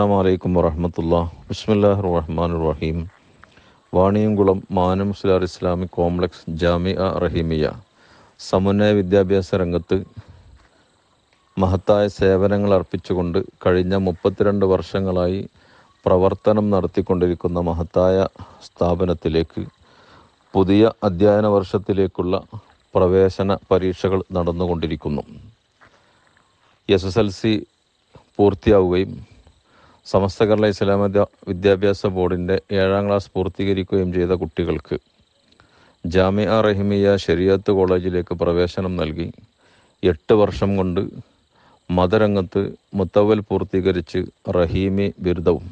അസ്സാം വലൈക്കും വറഹമത്തുള്ള ബിസ്മില്ലാഹ് റഹ്മാൻ റഹീം വാണിയംകുളം മാനംസുലാർ ഇസ്ലാമിക് കോംപ്ലക്സ് ജാമിഅ റഹീമിയ സമന്വയ വിദ്യാഭ്യാസ രംഗത്ത് മഹത്തായ സേവനങ്ങൾ അർപ്പിച്ചുകൊണ്ട് കഴിഞ്ഞ മുപ്പത്തിരണ്ട് വർഷങ്ങളായി പ്രവർത്തനം നടത്തിക്കൊണ്ടിരിക്കുന്ന മഹത്തായ സ്ഥാപനത്തിലേക്ക് പുതിയ അധ്യയന വർഷത്തിലേക്കുള്ള പ്രവേശന പരീക്ഷകൾ നടന്നുകൊണ്ടിരിക്കുന്നു എസ് എസ് എൽ സി പൂർത്തിയാവുകയും സമസ്ത കേരള ഇസ്ലാമിക വിദ്യാഭ്യാസ ബോർഡിൻ്റെ ഏഴാം ക്ലാസ് പൂർത്തീകരിക്കുകയും ചെയ്ത കുട്ടികൾക്ക് ജാമിയ റഹിമിയ ഷെരിയത്ത് കോളേജിലേക്ക് പ്രവേശനം നൽകി എട്ട് വർഷം കൊണ്ട് മതരംഗത്ത് മുത്തവൽ പൂർത്തീകരിച്ച് റഹീമി ബിരുദവും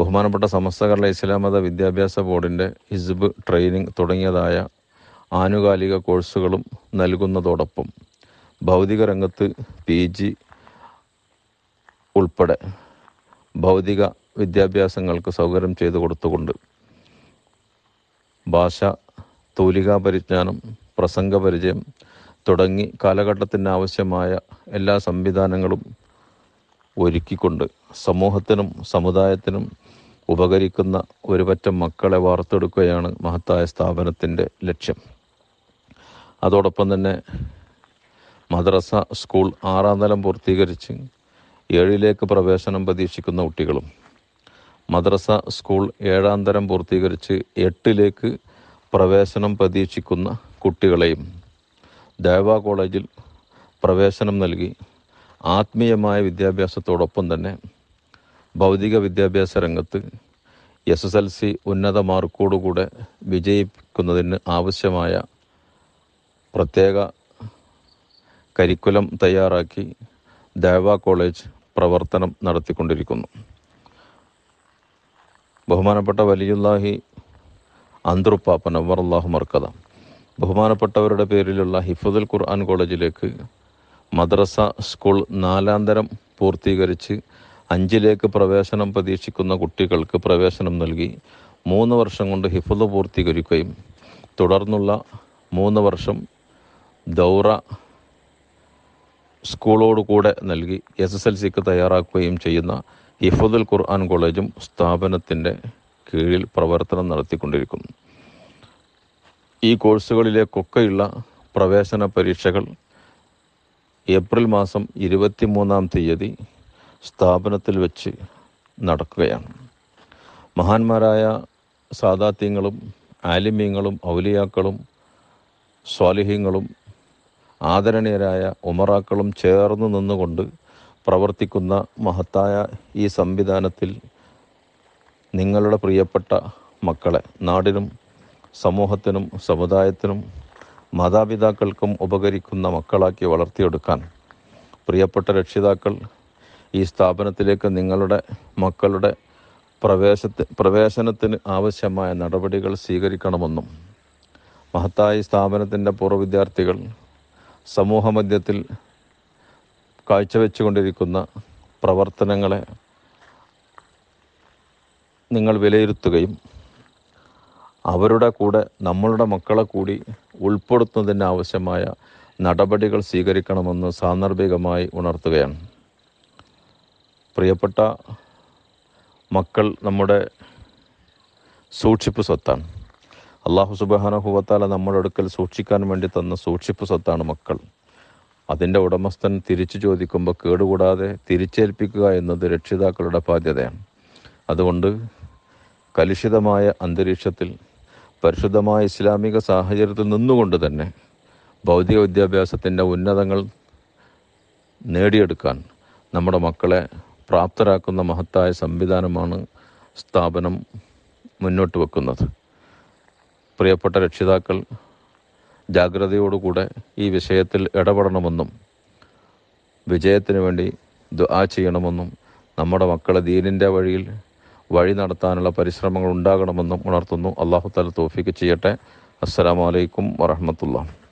ബഹുമാനപ്പെട്ട സമസ്ത കേരള ഇസ്ലാമത വിദ്യാഭ്യാസ ബോർഡിൻ്റെ ഹിസ്ബ് ട്രെയിനിങ് തുടങ്ങിയതായ ആനുകാലിക കോഴ്സുകളും നൽകുന്നതോടൊപ്പം ഭൗതിക രംഗത്ത് പി ജി ഉൾപ്പെടെ ഭൗതിക വിദ്യാഭ്യാസങ്ങൾക്ക് സൗകര്യം ചെയ്തു കൊടുത്തുകൊണ്ട് ഭാഷ തൂലികാ പരിജ്ഞാനം പ്രസംഗ പരിചയം തുടങ്ങി കാലഘട്ടത്തിന് ആവശ്യമായ എല്ലാ സംവിധാനങ്ങളും ഒരുക്കിക്കൊണ്ട് സമൂഹത്തിനും സമുദായത്തിനും ഉപകരിക്കുന്ന ഒരു മക്കളെ വാർത്തെടുക്കുകയാണ് മഹത്തായ സ്ഥാപനത്തിൻ്റെ ലക്ഷ്യം അതോടൊപ്പം തന്നെ മദ്രസ സ്കൂൾ ആറാം തലം പൂർത്തീകരിച്ച് ഏഴിലേക്ക് പ്രവേശനം പ്രതീക്ഷിക്കുന്ന കുട്ടികളും മദ്രസ സ്കൂൾ ഏഴാം തരം പൂർത്തീകരിച്ച് എട്ടിലേക്ക് പ്രവേശനം പ്രതീക്ഷിക്കുന്ന കുട്ടികളെയും ദേവ കോളേജിൽ പ്രവേശനം നൽകി ആത്മീയമായ വിദ്യാഭ്യാസത്തോടൊപ്പം തന്നെ ഭൗതിക വിദ്യാഭ്യാസ രംഗത്ത് എസ് എസ് എൽ സി ഉന്നത മാർക്കോടുകൂടെ വിജയിക്കുന്നതിന് ആവശ്യമായ പ്രത്യേക കരിക്കുലം തയ്യാറാക്കി ദേവ കോളേജ് പ്രവർത്തനം നടത്തിക്കൊണ്ടിരിക്കുന്നു ബഹുമാനപ്പെട്ട വലിയുല്ലാഹി അന്തൃപ്പാപ്പൻ അവർല്ലാഹു മർക്കഥ ബഹുമാനപ്പെട്ടവരുടെ പേരിലുള്ള ഹിഫുദുൽ ഖുർആൻ കോളേജിലേക്ക് മദ്രസ സ്കൂൾ നാലാം പൂർത്തീകരിച്ച് അഞ്ചിലേക്ക് പ്രവേശനം പ്രതീക്ഷിക്കുന്ന കുട്ടികൾക്ക് പ്രവേശനം നൽകി മൂന്ന് വർഷം കൊണ്ട് ഹിഫുദ് പൂർത്തീകരിക്കുകയും തുടർന്നുള്ള മൂന്ന് വർഷം ദൗറ സ്കൂളോട് കൂടെ നൽകി എസ് എസ് എൽ സിക്ക് തയ്യാറാക്കുകയും ചെയ്യുന്ന ഹിഫുദുൽ ഖുർആൻ കോളേജും സ്ഥാപനത്തിൻ്റെ കീഴിൽ പ്രവർത്തനം നടത്തിക്കൊണ്ടിരിക്കുന്നു ഈ കോഴ്സുകളിലേക്കൊക്കെയുള്ള പ്രവേശന പരീക്ഷകൾ ഏപ്രിൽ മാസം ഇരുപത്തി മൂന്നാം തീയതി സ്ഥാപനത്തിൽ വെച്ച് നടക്കുകയാണ് മഹാന്മാരായ സാദാത്യങ്ങളും ആലിമ്യങ്ങളും ഔലിയാക്കളും സ്വാലിഹ്യങ്ങളും ആദരണീയരായ ഉമറാക്കളും ചേർന്ന് നിന്നുകൊണ്ട് പ്രവർത്തിക്കുന്ന മഹത്തായ ഈ സംവിധാനത്തിൽ നിങ്ങളുടെ പ്രിയപ്പെട്ട മക്കളെ നാടിനും സമൂഹത്തിനും സമുദായത്തിനും മാതാപിതാക്കൾക്കും ഉപകരിക്കുന്ന മക്കളാക്കി വളർത്തിയെടുക്കാൻ പ്രിയപ്പെട്ട രക്ഷിതാക്കൾ ഈ സ്ഥാപനത്തിലേക്ക് നിങ്ങളുടെ മക്കളുടെ പ്രവേശത്തി പ്രവേശനത്തിന് ആവശ്യമായ നടപടികൾ സ്വീകരിക്കണമെന്നും മഹത്തായ സ്ഥാപനത്തിൻ്റെ പൂർവ്വ വിദ്യാർത്ഥികൾ സമൂഹമധ്യത്തിൽ കാഴ്ചവെച്ചുകൊണ്ടിരിക്കുന്ന പ്രവർത്തനങ്ങളെ നിങ്ങൾ വിലയിരുത്തുകയും അവരുടെ കൂടെ നമ്മളുടെ മക്കളെ കൂടി ഉൾപ്പെടുത്തുന്നതിന് ആവശ്യമായ നടപടികൾ സ്വീകരിക്കണമെന്ന് സാന്ദർഭികമായി ഉണർത്തുകയാണ് പ്രിയപ്പെട്ട മക്കൾ നമ്മുടെ സൂക്ഷിപ്പ് സ്വത്താണ് അള്ളാഹു സുബാനഹുവത്താല നമ്മുടെ അടുക്കൽ സൂക്ഷിക്കാൻ വേണ്ടി തന്ന സൂക്ഷിപ്പ് സ്വത്താണ് മക്കൾ അതിൻ്റെ ഉടമസ്ഥൻ തിരിച്ചു ചോദിക്കുമ്പോൾ കേടുകൂടാതെ തിരിച്ചേൽപ്പിക്കുക എന്നത് രക്ഷിതാക്കളുടെ ബാധ്യതയാണ് അതുകൊണ്ട് കലുഷിതമായ അന്തരീക്ഷത്തിൽ പരിശുദ്ധമായ ഇസ്ലാമിക സാഹചര്യത്തിൽ നിന്നുകൊണ്ട് തന്നെ ഭൗതിക വിദ്യാഭ്യാസത്തിൻ്റെ ഉന്നതങ്ങൾ നേടിയെടുക്കാൻ നമ്മുടെ മക്കളെ പ്രാപ്തരാക്കുന്ന മഹത്തായ സംവിധാനമാണ് സ്ഥാപനം മുന്നോട്ട് വെക്കുന്നത് പ്രിയപ്പെട്ട രക്ഷിതാക്കൾ ജാഗ്രതയോടുകൂടെ ഈ വിഷയത്തിൽ ഇടപെടണമെന്നും വിജയത്തിന് വേണ്ടി ദുആ ചെയ്യണമെന്നും നമ്മുടെ മക്കളെ ദീനിൻ്റെ വഴിയിൽ വഴി നടത്താനുള്ള പരിശ്രമങ്ങൾ ഉണ്ടാകണമെന്നും ഉണർത്തുന്നു അള്ളാഹു തല തോഫിക്ക് ചെയ്യട്ടെ അസ്സലാമലൈക്കും വറഹമത്തുള്ള